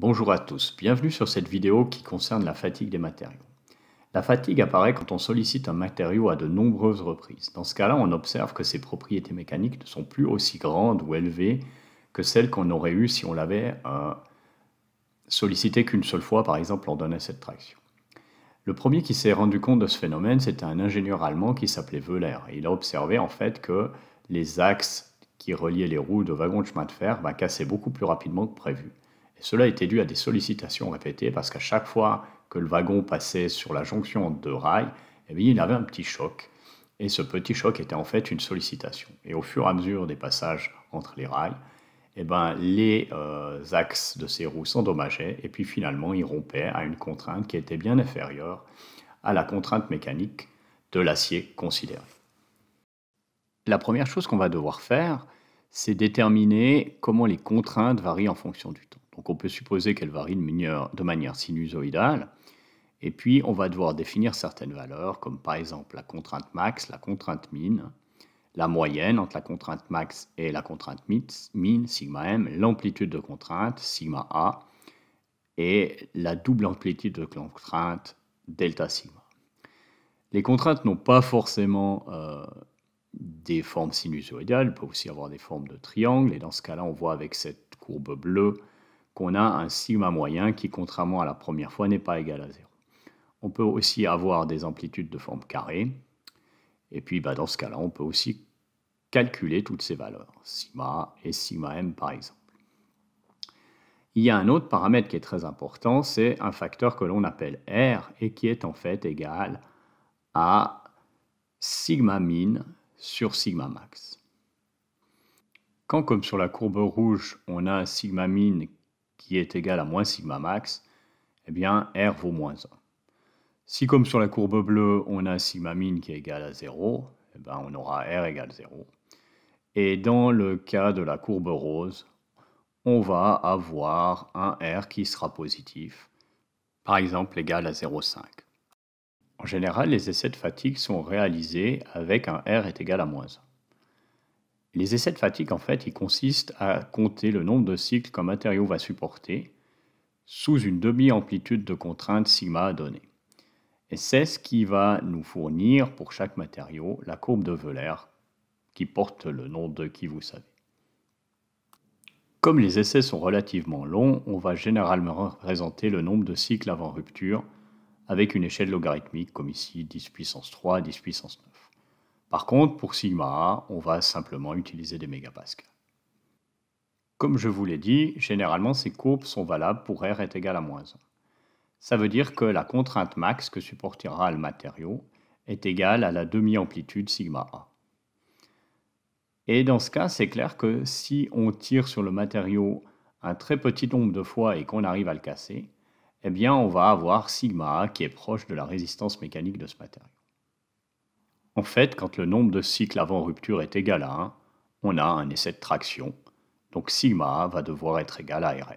Bonjour à tous, bienvenue sur cette vidéo qui concerne la fatigue des matériaux. La fatigue apparaît quand on sollicite un matériau à de nombreuses reprises. Dans ce cas-là, on observe que ses propriétés mécaniques ne sont plus aussi grandes ou élevées que celles qu'on aurait eues si on l'avait euh, sollicité qu'une seule fois, par exemple, en donnant cette traction. Le premier qui s'est rendu compte de ce phénomène, c'était un ingénieur allemand qui s'appelait Wöhler. il a observé en fait que les axes qui reliaient les roues de wagons de chemin de fer bah, cassaient beaucoup plus rapidement que prévu cela était dû à des sollicitations répétées parce qu'à chaque fois que le wagon passait sur la jonction entre deux rails, eh bien, il avait un petit choc. Et ce petit choc était en fait une sollicitation. Et au fur et à mesure des passages entre les rails, eh ben, les euh, axes de ces roues s'endommageaient et puis finalement ils rompaient à une contrainte qui était bien inférieure à la contrainte mécanique de l'acier considéré. La première chose qu'on va devoir faire, c'est déterminer comment les contraintes varient en fonction du temps. Donc on peut supposer qu'elle varie de manière, sinusoïdale. Et puis on va devoir définir certaines valeurs, comme par exemple la contrainte max, la contrainte min, la moyenne entre la contrainte max et la contrainte min, sigma m, l'amplitude de contrainte, sigma a, et la double amplitude de contrainte, delta sigma. Les contraintes n'ont pas forcément euh, des formes sinusoïdales, elles peuvent aussi avoir des formes de triangle, et dans ce cas-là, on voit avec cette courbe bleue qu'on a un sigma moyen qui, contrairement à la première fois, n'est pas égal à 0. On peut aussi avoir des amplitudes de forme carrée. Et puis, bah, dans ce cas-là, on peut aussi calculer toutes ces valeurs, sigma et sigma m par exemple. Il y a un autre paramètre qui est très important, c'est un facteur que l'on appelle R et qui est en fait égal à sigma min sur sigma max. Quand, comme sur la courbe rouge, on a un sigma min qui est égal à moins sigma max, eh bien R vaut moins 1. Si comme sur la courbe bleue, on a sigma min qui est égal à 0, eh bien on aura R égale 0. Et dans le cas de la courbe rose, on va avoir un R qui sera positif, par exemple égal à 0,5. En général, les essais de fatigue sont réalisés avec un R est égal à moins 1. Les essais de fatigue, en fait, ils consistent à compter le nombre de cycles qu'un matériau va supporter sous une demi-amplitude de contrainte sigma à Et c'est ce qui va nous fournir pour chaque matériau la courbe de Wöhler qui porte le nom de qui vous savez. Comme les essais sont relativement longs, on va généralement représenter le nombre de cycles avant rupture avec une échelle logarithmique comme ici 10 puissance 3, 10 puissance 9. Par contre, pour sigma A, on va simplement utiliser des mégapascals. Comme je vous l'ai dit, généralement ces courbes sont valables pour R est égal à moins 1. Ça veut dire que la contrainte max que supportera le matériau est égale à la demi-amplitude sigma A. Et dans ce cas, c'est clair que si on tire sur le matériau un très petit nombre de fois et qu'on arrive à le casser, eh bien on va avoir sigma A qui est proche de la résistance mécanique de ce matériau. En fait, quand le nombre de cycles avant rupture est égal à 1, on a un essai de traction, donc sigma va devoir être égal à Rm.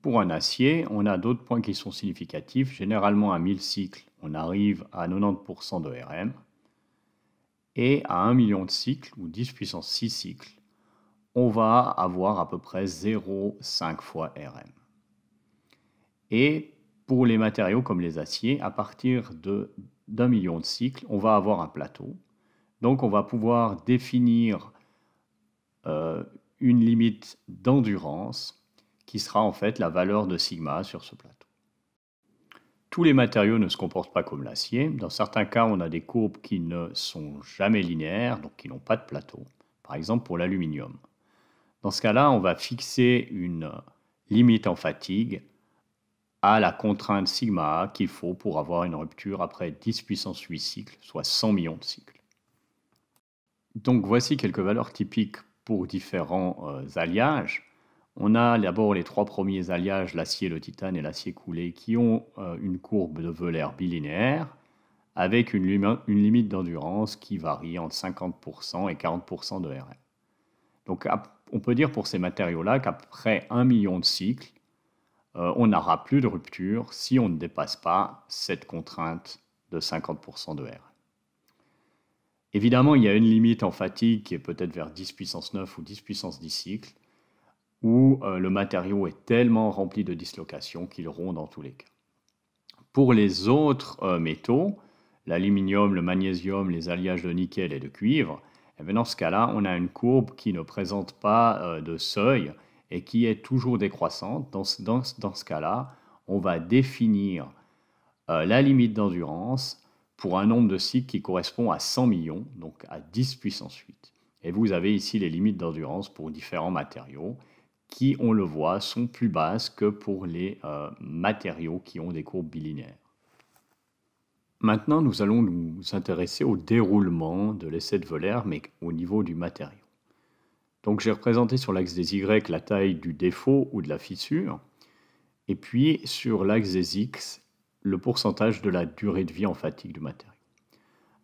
Pour un acier, on a d'autres points qui sont significatifs. Généralement, à 1000 cycles, on arrive à 90% de Rm. Et à 1 million de cycles, ou 10 puissance 6 cycles, on va avoir à peu près 0,5 fois Rm. Et pour les matériaux comme les aciers, à partir de d'un million de cycles, on va avoir un plateau. Donc on va pouvoir définir euh, une limite d'endurance qui sera en fait la valeur de sigma sur ce plateau. Tous les matériaux ne se comportent pas comme l'acier. Dans certains cas, on a des courbes qui ne sont jamais linéaires, donc qui n'ont pas de plateau. Par exemple, pour l'aluminium. Dans ce cas-là, on va fixer une limite en fatigue à la contrainte sigma qu'il faut pour avoir une rupture après 10 puissance 8 cycles, soit 100 millions de cycles. Donc voici quelques valeurs typiques pour différents euh, alliages. On a d'abord les trois premiers alliages, l'acier, le titane et l'acier coulé, qui ont euh, une courbe de velaire bilinéaire avec une, limite d'endurance qui varie entre 50% et 40% de RM. Donc on peut dire pour ces matériaux-là qu'après 1 million de cycles, euh, on n'aura plus de rupture si on ne dépasse pas cette contrainte de 50% de R. Évidemment, il y a une limite en fatigue qui est peut-être vers 10 puissance 9 ou 10 puissance 10 cycles, où euh, le matériau est tellement rempli de dislocations qu'il rompt dans tous les cas. Pour les autres euh, métaux, l'aluminium, le magnésium, les alliages de nickel et de cuivre, eh dans ce cas-là, on a une courbe qui ne présente pas de seuil et qui est toujours décroissante, dans, ce cas-là, on va définir euh, la limite d'endurance pour un nombre de cycles qui correspond à 100 millions, donc à 10 puissance 8. Et vous avez ici les limites d'endurance pour différents matériaux qui, on le voit, sont plus basses que pour les euh, matériaux qui ont des courbes bilinéaires. Maintenant, nous allons nous intéresser au déroulement de l'essai de Volaire, mais au niveau du matériau. Donc j'ai représenté sur l'axe des Y la taille du défaut ou de la fissure, et puis sur l'axe des X le pourcentage de la durée de vie en fatigue du matériau.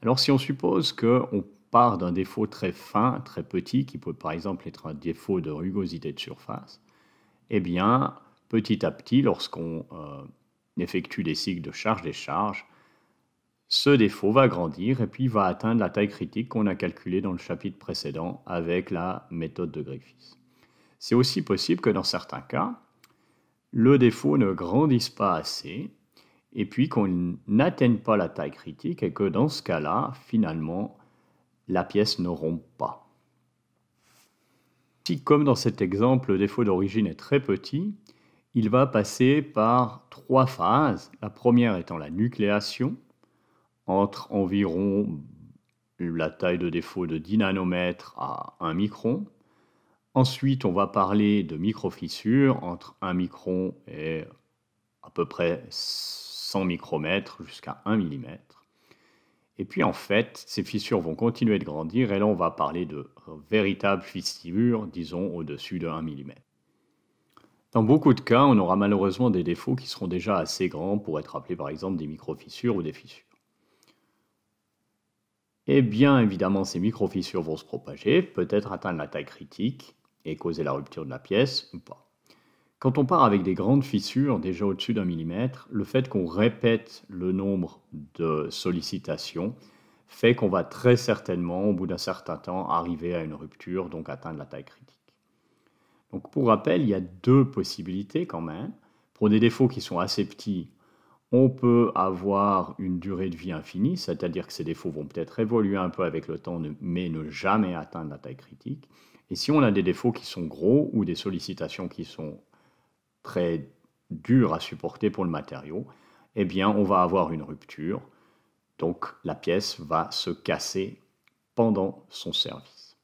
Alors si on suppose qu'on part d'un défaut très fin, très petit, qui peut par exemple être un défaut de rugosité de surface, eh bien petit à petit, lorsqu'on euh, effectue des cycles de charge charges ce défaut va grandir et puis va atteindre la taille critique qu'on a calculée dans le chapitre précédent avec la méthode de Griffith. C'est aussi possible que dans certains cas, le défaut ne grandisse pas assez et puis qu'on n'atteigne pas la taille critique et que dans ce cas-là, finalement, la pièce ne rompt pas. Si, comme dans cet exemple, le défaut d'origine est très petit, il va passer par trois phases. La première étant la nucléation, entre environ la taille de défaut de 10 nanomètres à 1 micron. Ensuite, on va parler de micro-fissures entre 1 micron et à peu près 100 micromètres jusqu'à 1 mm. Et puis en fait, ces fissures vont continuer de grandir et là on va parler de véritables fissures, disons au-dessus de 1 mm. Dans beaucoup de cas, on aura malheureusement des défauts qui seront déjà assez grands pour être appelés par exemple des microfissures ou des fissures eh bien évidemment ces micro-fissures vont se propager, peut-être atteindre la taille critique et causer la rupture de la pièce ou pas. Quand on part avec des grandes fissures, déjà au-dessus d'un millimètre, le fait qu'on répète le nombre de sollicitations fait qu'on va très certainement, au bout d'un certain temps, arriver à une rupture, donc atteindre la taille critique. Donc pour rappel, il y a deux possibilités quand même. Pour des défauts qui sont assez petits, on peut avoir une durée de vie infinie, c'est-à-dire que ces défauts vont peut-être évoluer un peu avec le temps, mais ne jamais atteindre la taille critique. Et si on a des défauts qui sont gros ou des sollicitations qui sont très dures à supporter pour le matériau, eh bien on va avoir une rupture. Donc la pièce va se casser pendant son service.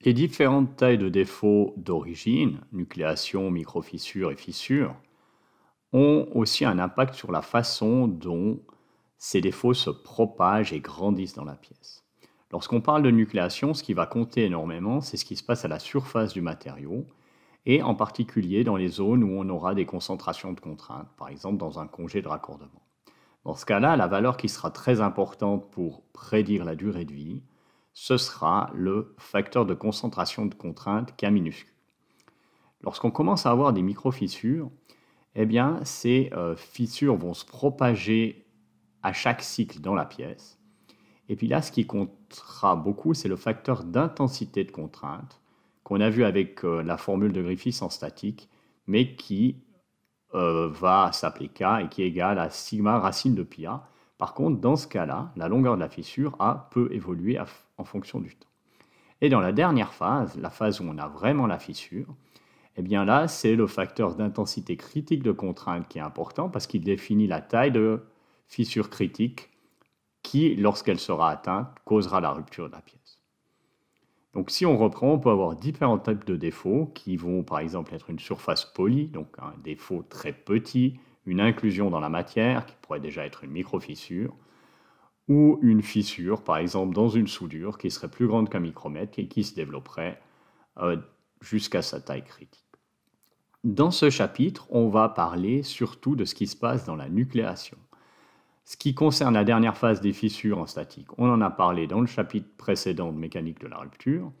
Les différentes tailles de défauts d'origine, nucléation, microfissure et fissure, ont aussi un impact sur la façon dont ces défauts se propagent et grandissent dans la pièce. Lorsqu'on parle de nucléation, ce qui va compter énormément, c'est ce qui se passe à la surface du matériau, et en particulier dans les zones où on aura des concentrations de contraintes, par exemple dans un congé de raccordement. Dans ce cas-là, la valeur qui sera très importante pour prédire la durée de vie, ce sera le facteur de concentration de contraintes, K minuscule. Lorsqu'on commence à avoir des microfissures, eh bien, ces euh, fissures vont se propager à chaque cycle dans la pièce. Et puis là, ce qui comptera beaucoup, c'est le facteur d'intensité de contrainte qu'on a vu avec euh, la formule de Griffiths en statique, mais qui euh, va s'appeler k et qui est égal à sigma racine de a. Par contre, dans ce cas-là, la longueur de la fissure a peu évolué en fonction du temps. Et dans la dernière phase, la phase où on a vraiment la fissure, eh bien là, c'est le facteur d'intensité critique de contrainte qui est important parce qu'il définit la taille de fissure critique qui, lorsqu'elle sera atteinte, causera la rupture de la pièce. Donc si on reprend, on peut avoir différents types de défauts qui vont par exemple être une surface polie, donc un défaut très petit, une inclusion dans la matière qui pourrait déjà être une micro-fissure, ou une fissure par exemple dans une soudure qui serait plus grande qu'un micromètre et qui se développerait euh, jusqu'à sa taille critique. Dans ce chapitre, on va parler surtout de ce qui se passe dans la nucléation. Ce qui concerne la dernière phase des fissures en statique, on en a parlé dans le chapitre précédent de mécanique de la rupture,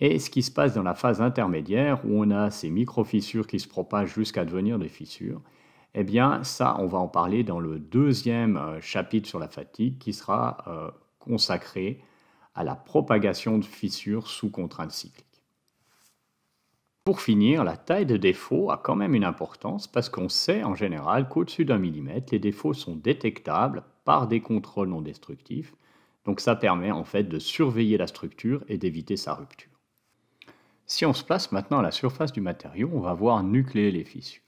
et ce qui se passe dans la phase intermédiaire où on a ces micro-fissures qui se propagent jusqu'à devenir des fissures, eh bien ça, on va en parler dans le deuxième euh, chapitre sur la fatigue qui sera euh, consacré à la propagation de fissures sous contrainte cycle. Pour finir, la taille de défaut a quand même une importance parce qu'on sait en général qu'au-dessus d'un millimètre, les défauts sont détectables par des contrôles non destructifs. Donc ça permet en fait de surveiller la structure et d'éviter sa rupture. Si on se place maintenant à la surface du matériau, on va voir nucléer les fissures.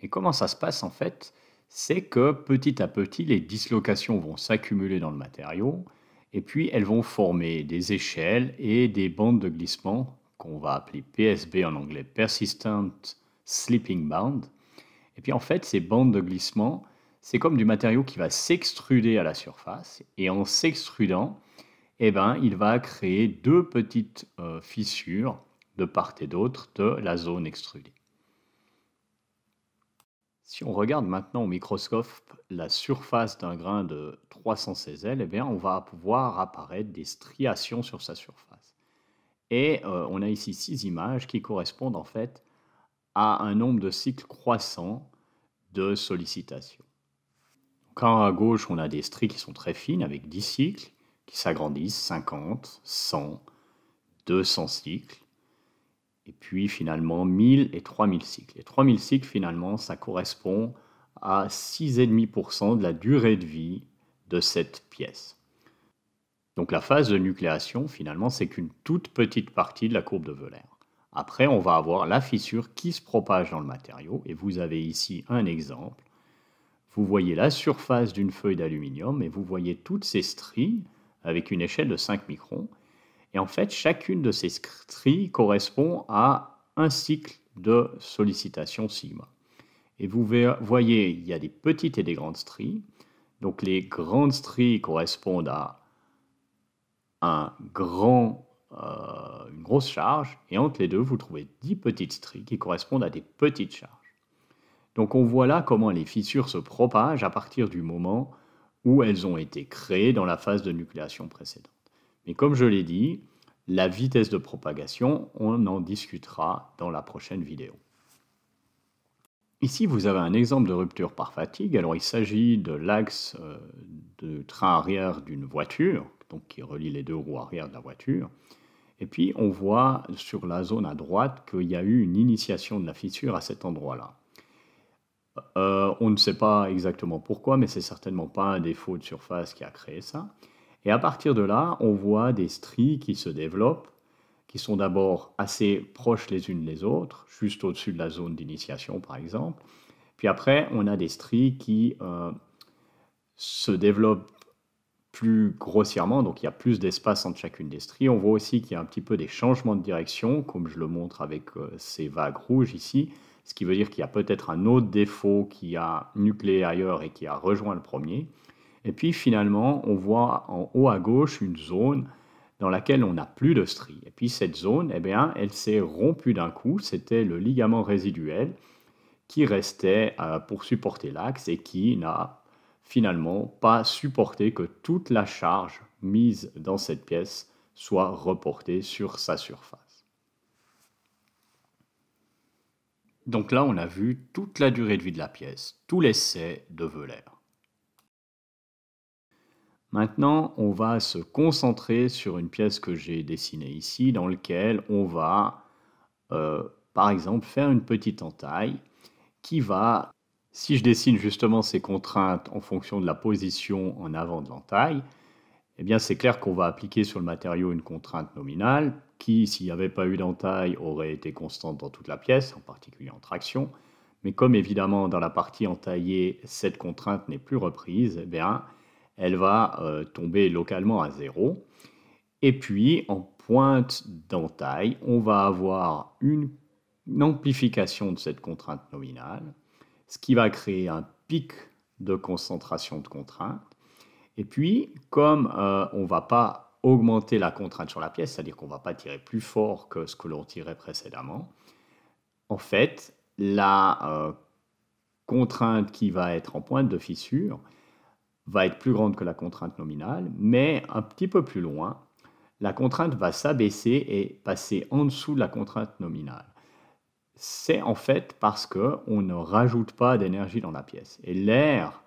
Et comment ça se passe en fait C'est que petit à petit, les dislocations vont s'accumuler dans le matériau et puis elles vont former des échelles et des bandes de glissement qu'on va appeler PSB en anglais, Persistent Sleeping Band. Et puis en fait, ces bandes de glissement, c'est comme du matériau qui va s'extruder à la surface, et en s'extrudant, eh ben, il va créer deux petites euh, fissures de part et d'autre de la zone extrudée. Si on regarde maintenant au microscope la surface d'un grain de 316L, eh bien on va pouvoir apparaître des striations sur sa surface. Et euh, on a ici six images qui correspondent en fait à un nombre de cycles croissant de sollicitations. Quand à gauche, on a des stries qui sont très fines avec 10 cycles qui s'agrandissent 50, 100, 200 cycles et puis finalement 1000 et 3000 cycles. Et 3000 cycles finalement, ça correspond à 6,5% de la durée de vie de cette pièce. Donc la phase de nucléation, finalement, c'est qu'une toute petite partie de la courbe de Wöhler. Après, on va avoir la fissure qui se propage dans le matériau, et vous avez ici un exemple. Vous voyez la surface d'une feuille d'aluminium, et vous voyez toutes ces stries avec une échelle de 5 microns. Et en fait, chacune de ces stries correspond à un cycle de sollicitation sigma. Et vous voyez, il y a des petites et des grandes stries. Donc les grandes stries correspondent à grand, euh, une grosse charge, et entre les deux, vous trouvez 10 petites stries qui correspondent à des petites charges. Donc on voit là comment les fissures se propagent à partir du moment où elles ont été créées dans la phase de nucléation précédente. Mais comme je l'ai dit, la vitesse de propagation, on en discutera dans la prochaine vidéo. Ici, vous avez un exemple de rupture par fatigue. Alors, il s'agit de l'axe euh, de train arrière d'une voiture, qui relie les deux roues arrière de la voiture. Et puis on voit sur la zone à droite qu'il y a eu une initiation de la fissure à cet endroit-là. Euh, on ne sait pas exactement pourquoi, mais c'est certainement pas un défaut de surface qui a créé ça. Et à partir de là, on voit des stries qui se développent, qui sont d'abord assez proches les unes des autres, juste au-dessus de la zone d'initiation par exemple. Puis après, on a des stries qui euh, se développent grossièrement, donc il y a plus d'espace entre chacune des stries. On voit aussi qu'il y a un petit peu des changements de direction, comme je le montre avec euh, ces vagues rouges ici, ce qui veut dire qu'il y a peut-être un autre défaut qui a nucléé ailleurs et qui a rejoint le premier. Et puis finalement, on voit en haut à gauche une zone dans laquelle on n'a plus de stries. Et puis cette zone, eh bien, elle s'est rompue d'un coup, c'était le ligament résiduel qui restait euh, pour supporter l'axe et qui n'a finalement pas supporter que toute la charge mise dans cette pièce soit reportée sur sa surface. Donc là, on a vu toute la durée de vie de la pièce, tout l'essai de velaire. Maintenant, on va se concentrer sur une pièce que j'ai dessinée ici, dans laquelle on va, euh, par exemple, faire une petite entaille qui va si je dessine justement ces contraintes en fonction de la position en avant de l'entaille, eh bien c'est clair qu'on va appliquer sur le matériau une contrainte nominale qui, s'il n'y avait pas eu d'entaille, aurait été constante dans toute la pièce, en particulier en traction. Mais comme évidemment dans la partie entaillée, cette contrainte n'est plus reprise, eh bien, elle va euh, tomber localement à zéro. Et puis en pointe d'entaille, on va avoir une amplification de cette contrainte nominale ce qui va créer un pic de concentration de contrainte. Et puis, comme euh, on ne va pas augmenter la contrainte sur la pièce, c'est-à-dire qu'on ne va pas tirer plus fort que ce que l'on tirait précédemment, en fait, la euh, contrainte qui va être en pointe de fissure va être plus grande que la contrainte nominale, mais un petit peu plus loin, la contrainte va s'abaisser et passer en dessous de la contrainte nominale c'est en fait parce qu'on ne rajoute pas d'énergie dans la pièce. Et l'air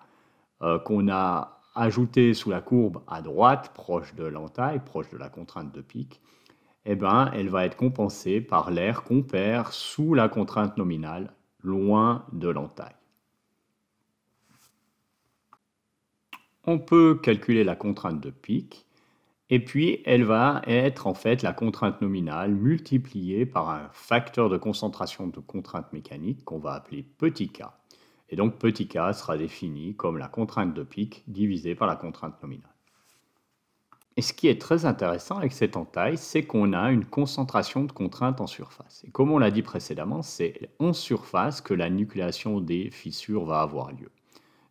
euh, qu'on a ajouté sous la courbe à droite, proche de l'entaille, proche de la contrainte de pic, eh ben, elle va être compensée par l'air qu'on perd sous la contrainte nominale, loin de l'entaille. On peut calculer la contrainte de pic et puis, elle va être en fait la contrainte nominale multipliée par un facteur de concentration de contrainte mécanique qu'on va appeler petit k. Et donc petit k sera défini comme la contrainte de pic divisée par la contrainte nominale. Et ce qui est très intéressant avec cette entaille, c'est qu'on a une concentration de contraintes en surface. Et comme on l'a dit précédemment, c'est en surface que la nucléation des fissures va avoir lieu.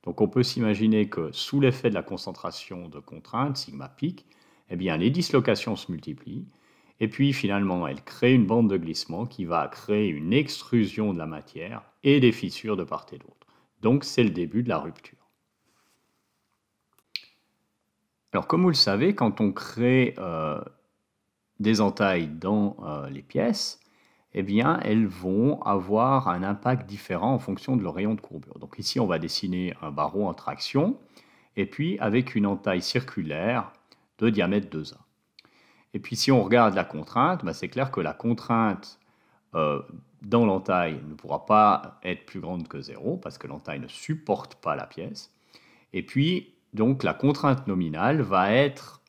Donc on peut s'imaginer que sous l'effet de la concentration de contraintes, sigma pic, eh bien, les dislocations se multiplient. Et puis finalement, elle crée une bande de glissement qui va créer une extrusion de la matière et des fissures de part et d'autre. Donc c'est le début de la rupture. Alors comme vous le savez, quand on crée euh, des entailles dans euh, les pièces, eh bien elles vont avoir un impact différent en fonction de leur rayon de courbure. Donc ici on va dessiner un barreau en traction, et puis avec une entaille circulaire, de diamètre 2A. Et puis si on regarde la contrainte, bah, c'est clair que la contrainte euh, dans l'entaille ne pourra pas être plus grande que 0 parce que l'entaille ne supporte pas la pièce. Et puis donc la contrainte nominale va être,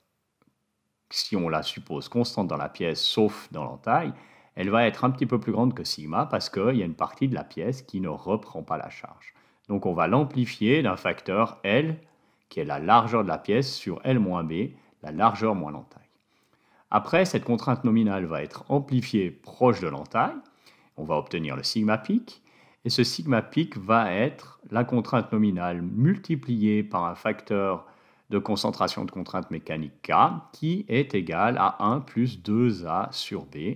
si on la suppose constante dans la pièce sauf dans l'entaille, elle va être un petit peu plus grande que sigma parce qu'il y a une partie de la pièce qui ne reprend pas la charge. Donc on va l'amplifier d'un facteur L, qui est la largeur de la pièce, sur L-B, la largeur moins l'entaille. Après, cette contrainte nominale va être amplifiée proche de l'entaille, on va obtenir le sigma pic, et ce sigma pic va être la contrainte nominale multipliée par un facteur de concentration de contrainte mécanique K qui est égal à 1 plus 2A sur B,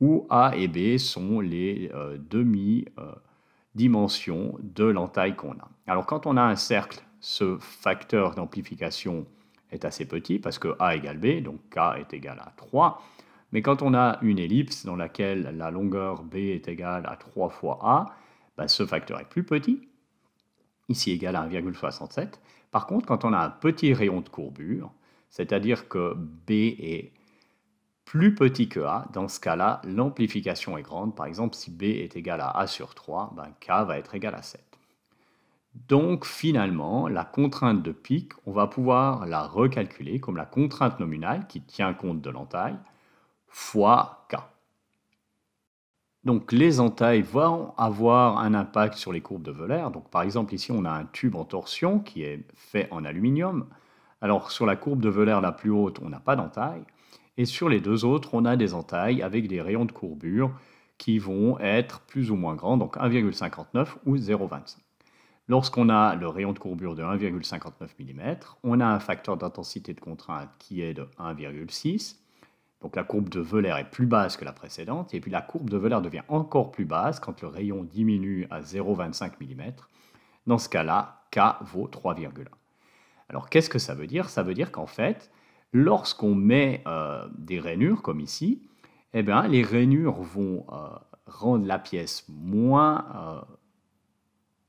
où A et B sont les euh, demi-dimensions euh, de l'entaille qu'on a. Alors quand on a un cercle, ce facteur d'amplification est assez petit parce que a égale b, donc k est égal à 3. Mais quand on a une ellipse dans laquelle la longueur b est égale à 3 fois a, bah, ce facteur est plus petit, ici égal à 1,67. Par contre, quand on a un petit rayon de courbure, c'est-à-dire que b est plus petit que a, dans ce cas-là, l'amplification est grande. Par exemple, si b est égal à a sur 3, ben bah, k va être égal à 7. Donc finalement, la contrainte de pic, on va pouvoir la recalculer comme la contrainte nominale qui tient compte de l'entaille, fois k. Donc les entailles vont avoir un impact sur les courbes de Velaire. Donc par exemple ici on a un tube en torsion qui est fait en aluminium. Alors sur la courbe de Velaire la plus haute on n'a pas d'entaille et sur les deux autres on a des entailles avec des rayons de courbure qui vont être plus ou moins grands donc 1,59 ou 0,25. Lorsqu'on a le rayon de courbure de 1,59 mm, on a un facteur d'intensité de contrainte qui est de 1,6. Donc la courbe de velaire est plus basse que la précédente, et puis la courbe de velaire devient encore plus basse quand le rayon diminue à 0,25 mm. Dans ce cas-là, K vaut 3,1. Alors qu'est-ce que ça veut dire Ça veut dire qu'en fait, lorsqu'on met euh, des rainures comme ici, eh bien, les rainures vont euh, rendre la pièce moins euh,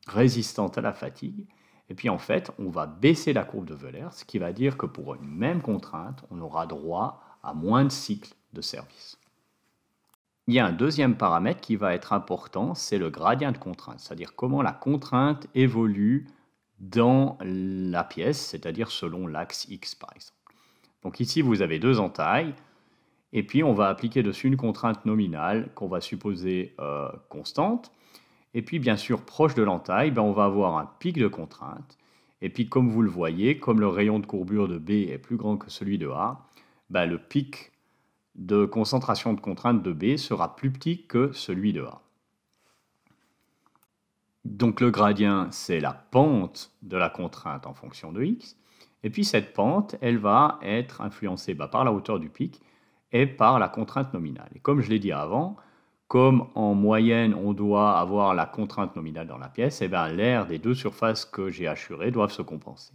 résistante à la fatigue. Et puis en fait, on va baisser la courbe de Wöhler, ce qui va dire que pour une même contrainte, on aura droit à moins de cycles de service. Il y a un deuxième paramètre qui va être important, c'est le gradient de contrainte, c'est-à-dire comment la contrainte évolue dans la pièce, c'est-à-dire selon l'axe X par exemple. Donc ici, vous avez deux entailles, et puis on va appliquer dessus une contrainte nominale qu'on va supposer euh, constante. Et puis, bien sûr, proche de l'entaille, ben, on va avoir un pic de contrainte. Et puis, comme vous le voyez, comme le rayon de courbure de B est plus grand que celui de A, ben, le pic de concentration de contrainte de B sera plus petit que celui de A. Donc le gradient, c'est la pente de la contrainte en fonction de x. Et puis cette pente, elle va être influencée ben, par la hauteur du pic et par la contrainte nominale. Et comme je l'ai dit avant, comme en moyenne on doit avoir la contrainte nominale dans la pièce, et eh bien l'air des deux surfaces que j'ai assurées doivent se compenser.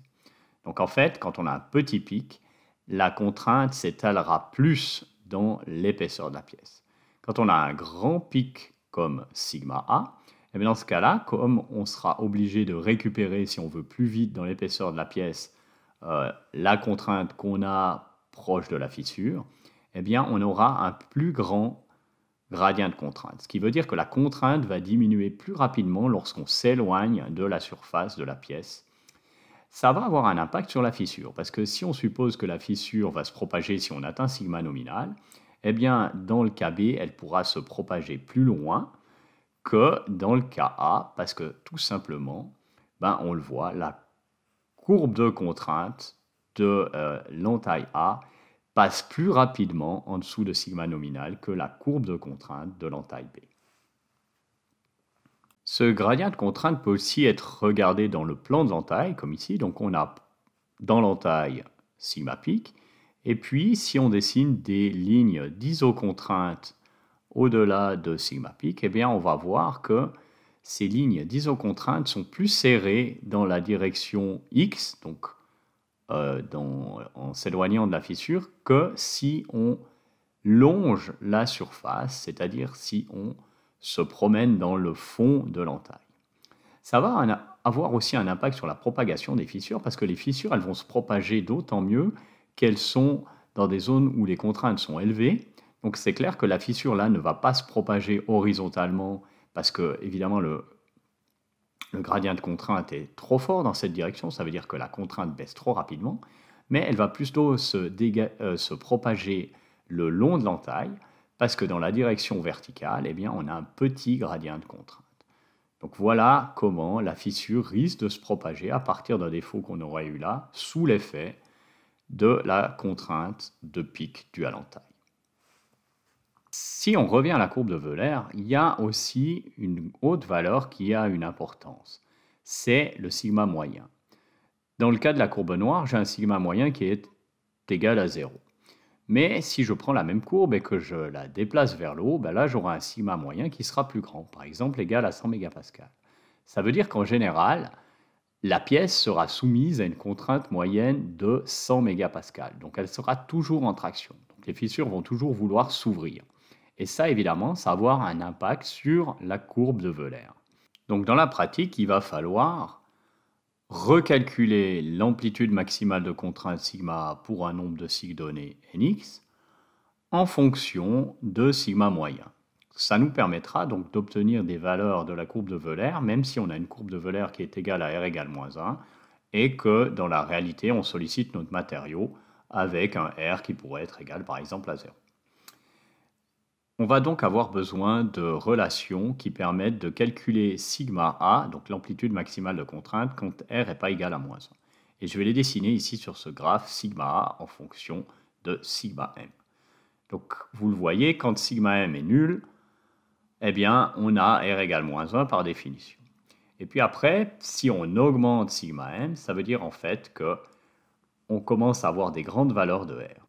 Donc en fait, quand on a un petit pic, la contrainte s'étalera plus dans l'épaisseur de la pièce. Quand on a un grand pic comme sigma A, et eh bien dans ce cas-là, comme on sera obligé de récupérer, si on veut plus vite dans l'épaisseur de la pièce, euh, la contrainte qu'on a proche de la fissure, eh bien on aura un plus grand gradient de contrainte, ce qui veut dire que la contrainte va diminuer plus rapidement lorsqu'on s'éloigne de la surface de la pièce. Ça va avoir un impact sur la fissure, parce que si on suppose que la fissure va se propager si on atteint sigma nominal, eh bien dans le cas B, elle pourra se propager plus loin que dans le cas A, parce que tout simplement, ben, on le voit, la courbe de contrainte de euh, l'entaille A passe plus rapidement en dessous de sigma nominal que la courbe de contrainte de l'entaille B. Ce gradient de contrainte peut aussi être regardé dans le plan de l'entaille, comme ici. Donc on a dans l'entaille sigma pic. Et puis si on dessine des lignes d'isocontrainte au-delà de sigma pic, eh bien on va voir que ces lignes d'isocontrainte sont plus serrées dans la direction x, donc euh, euh, en s'éloignant de la fissure que si on longe la surface, c'est-à-dire si on se promène dans le fond de l'entaille. Ça va avoir aussi un impact sur la propagation des fissures parce que les fissures, elles vont se propager d'autant mieux qu'elles sont dans des zones où les contraintes sont élevées. Donc c'est clair que la fissure là ne va pas se propager horizontalement parce que évidemment le, le gradient de contrainte est trop fort dans cette direction, ça veut dire que la contrainte baisse trop rapidement, mais elle va plutôt se, euh, se propager le long de l'entaille, parce que dans la direction verticale, eh bien, on a un petit gradient de contrainte. Donc voilà comment la fissure risque de se propager à partir d'un défaut qu'on aurait eu là, sous l'effet de la contrainte de pic du à l'entaille. Si on revient à la courbe de Veuler, il y a aussi une haute valeur qui a une importance. C'est le sigma moyen. Dans le cas de la courbe noire, j'ai un sigma moyen qui est égal à 0. Mais si je prends la même courbe et que je la déplace vers le haut, ben là j'aurai un sigma moyen qui sera plus grand, par exemple égal à 100 MPa. Ça veut dire qu'en général, la pièce sera soumise à une contrainte moyenne de 100 MPa, Donc elle sera toujours en traction. Donc les fissures vont toujours vouloir s'ouvrir. Et ça, évidemment, ça va avoir un impact sur la courbe de Velaire. Donc dans la pratique, il va falloir recalculer l'amplitude maximale de contrainte sigma pour un nombre de sig donné nx en fonction de sigma moyen. Ça nous permettra donc d'obtenir des valeurs de la courbe de Velaire, même si on a une courbe de Velaire qui est égale à r égale moins 1, et que dans la réalité, on sollicite notre matériau avec un r qui pourrait être égal par exemple à 0. On va donc avoir besoin de relations qui permettent de calculer sigma A, donc l'amplitude maximale de contrainte, quand R n'est pas égal à moins 1. Et je vais les dessiner ici sur ce graphe sigma A en fonction de sigma M. Donc vous le voyez, quand sigma M est nul, eh bien on a R égale moins 1 par définition. Et puis après, si on augmente sigma m, ça veut dire en fait que on commence à avoir des grandes valeurs de R.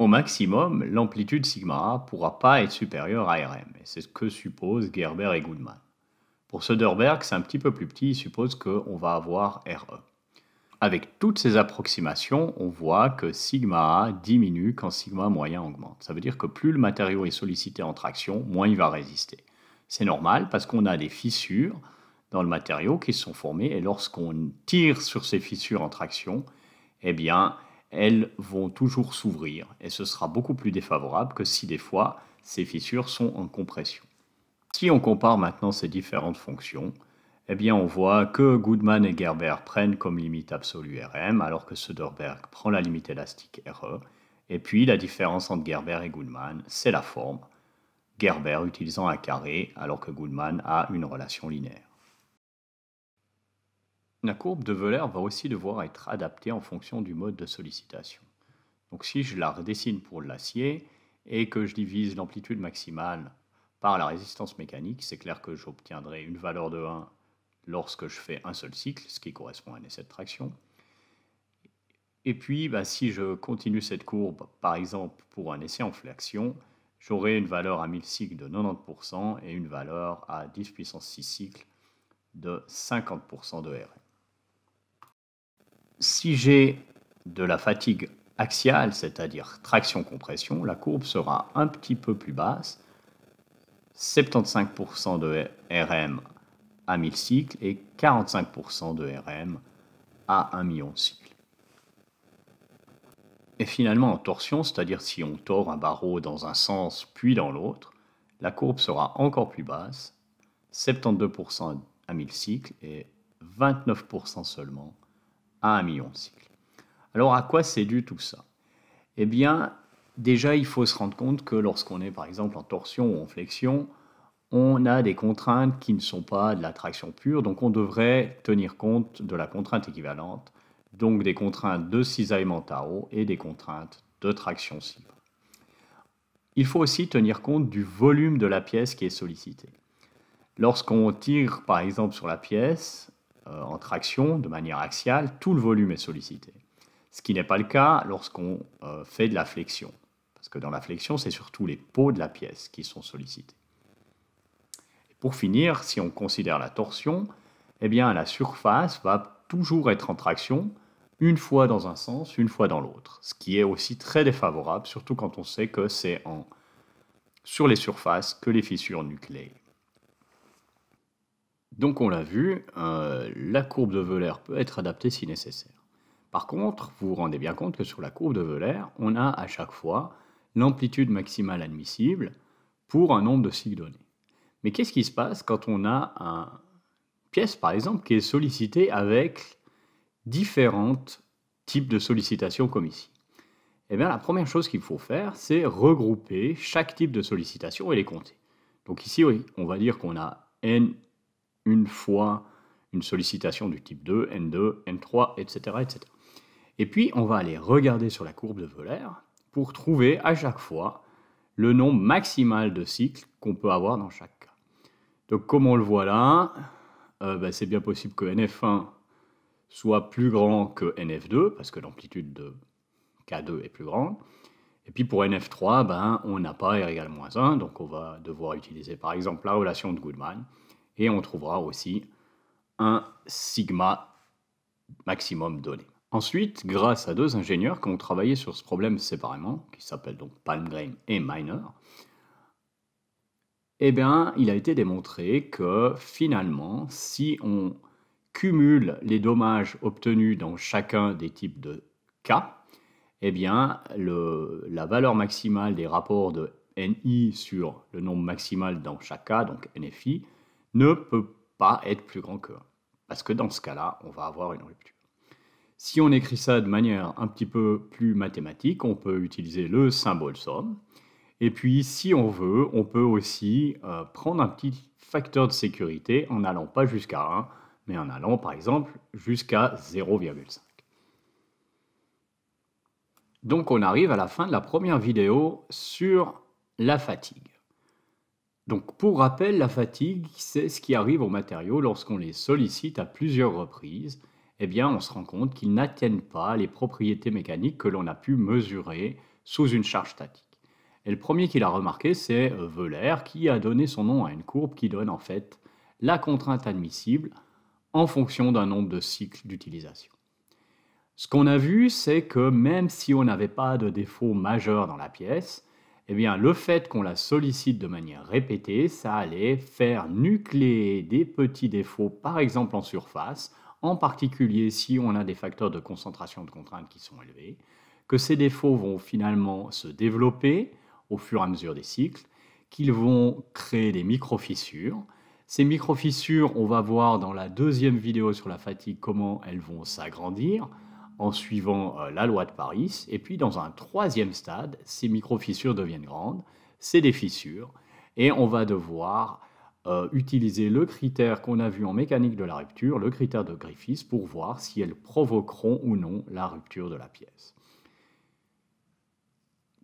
Au maximum, l'amplitude sigma A pourra pas être supérieure à Rm, c'est ce que supposent Gerber et Goodman. Pour Söderberg, c'est un petit peu plus petit, il suppose qu'on va avoir Re. Avec toutes ces approximations, on voit que sigma A diminue quand sigma moyen augmente. Ça veut dire que plus le matériau est sollicité en traction, moins il va résister. C'est normal parce qu'on a des fissures dans le matériau qui se sont formées et lorsqu'on tire sur ces fissures en traction, eh bien, elles vont toujours s'ouvrir et ce sera beaucoup plus défavorable que si des fois ces fissures sont en compression. Si on compare maintenant ces différentes fonctions, eh bien on voit que Goodman et Gerber prennent comme limite absolue Rm alors que Söderberg prend la limite élastique Re. Et puis la différence entre Gerber et Goodman, c'est la forme. Gerber utilisant un carré alors que Goodman a une relation linéaire. La courbe de Euler va aussi devoir être adaptée en fonction du mode de sollicitation. Donc si je la redessine pour l'acier et que je divise l'amplitude maximale par la résistance mécanique, c'est clair que j'obtiendrai une valeur de 1 lorsque je fais un seul cycle, ce qui correspond à un essai de traction. Et puis, bah, si je continue cette courbe, par exemple pour un essai en flexion, j'aurai une valeur à 1000 cycles de 90% et une valeur à 10 puissance 6 cycles de 50% de R. Si j'ai de la fatigue axiale, c'est-à-dire traction-compression, la courbe sera un petit peu plus basse, 75% de RM à 1000 cycles et 45% de RM à 1 million de cycles. Et finalement, en torsion, c'est-à-dire si on tord un barreau dans un sens puis dans l'autre, la courbe sera encore plus basse, 72% à 1000 cycles et 29% seulement à un million de cycles. Alors à quoi c'est dû tout ça Eh bien, déjà, il faut se rendre compte que lorsqu'on est par exemple en torsion ou en flexion, on a des contraintes qui ne sont pas de la traction pure, donc on devrait tenir compte de la contrainte équivalente, donc des contraintes de cisaillement haut et des contraintes de traction cible. Il faut aussi tenir compte du volume de la pièce qui est sollicitée. Lorsqu'on tire par exemple sur la pièce, euh, en traction, de manière axiale, tout le volume est sollicité. Ce qui n'est pas le cas lorsqu'on euh, fait de la flexion. Parce que dans la flexion, c'est surtout les pots de la pièce qui sont sollicités. pour finir, si on considère la torsion, eh bien la surface va toujours être en traction, une fois dans un sens, une fois dans l'autre. Ce qui est aussi très défavorable, surtout quand on sait que c'est sur les surfaces que les fissures nucléaires. Donc on l'a vu, euh, la courbe de Velaire peut être adaptée si nécessaire. Par contre, vous vous rendez bien compte que sur la courbe de Velaire, on a à chaque fois l'amplitude maximale admissible pour un nombre de cycles donnés. Mais qu'est-ce qui se passe quand on a une pièce, par exemple, qui est sollicitée avec différents types de sollicitations comme ici Eh bien, la première chose qu'il faut faire, c'est regrouper chaque type de sollicitation et les compter. Donc ici, oui, on va dire qu'on a n une fois une sollicitation du type 2, N2, N3, etc., etc. Et puis, on va aller regarder sur la courbe de voler pour trouver à chaque fois le nombre maximal de cycles qu'on peut avoir dans chaque cas. Donc, comme on le voit là, euh, ben, c'est bien possible que NF1 soit plus grand que NF2, parce que l'amplitude de K2 est plus grande. Et puis pour NF3, ben, on n'a pas R égale moins 1, donc on va devoir utiliser par exemple la relation de Goodman et on trouvera aussi un sigma maximum donné. Ensuite, grâce à deux ingénieurs qui ont travaillé sur ce problème séparément, qui s'appellent donc Palmgrain et Miner, eh bien, il a été démontré que finalement, si on cumule les dommages obtenus dans chacun des types de cas, eh bien, la valeur maximale des rapports de NI sur le nombre maximal dans chaque cas, donc NFI, ne peut pas être plus grand que 1. Parce que dans ce cas-là, on va avoir une rupture. Si on écrit ça de manière un petit peu plus mathématique, on peut utiliser le symbole somme. Et puis, si on veut, on peut aussi euh, prendre un petit facteur de sécurité en n'allant pas jusqu'à 1, mais en allant par exemple jusqu'à 0,5. Donc on arrive à la fin de la première vidéo sur la fatigue. Donc pour rappel, la fatigue, c'est ce qui arrive aux matériaux lorsqu'on les sollicite à plusieurs reprises. Eh bien, on se rend compte qu'ils n'atteignent pas les propriétés mécaniques que l'on a pu mesurer sous une charge statique. Et le premier qu'il a remarqué, c'est euh, Völler, qui a donné son nom à une courbe qui donne en fait la contrainte admissible en fonction d'un nombre de cycles d'utilisation. Ce qu'on a vu, c'est que même si on n'avait pas de défaut majeur dans la pièce, eh bien, le fait qu'on la sollicite de manière répétée, ça allait faire nucléer des petits défauts, par exemple en surface, en particulier si on a des facteurs de concentration de contraintes qui sont élevés, que ces défauts vont finalement se développer au fur et à mesure des cycles, qu'ils vont créer des micro-fissures. Ces micro-fissures, on va voir dans la deuxième vidéo sur la fatigue comment elles vont s'agrandir en suivant euh, la loi de Paris. Et puis dans un troisième stade, ces micro-fissures deviennent grandes, c'est des fissures, et on va devoir euh, utiliser le critère qu'on a vu en mécanique de la rupture, le critère de Griffiths, pour voir si elles provoqueront ou non la rupture de la pièce.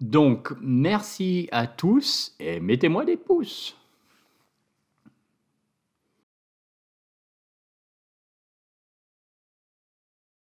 Donc, merci à tous et mettez-moi des pouces.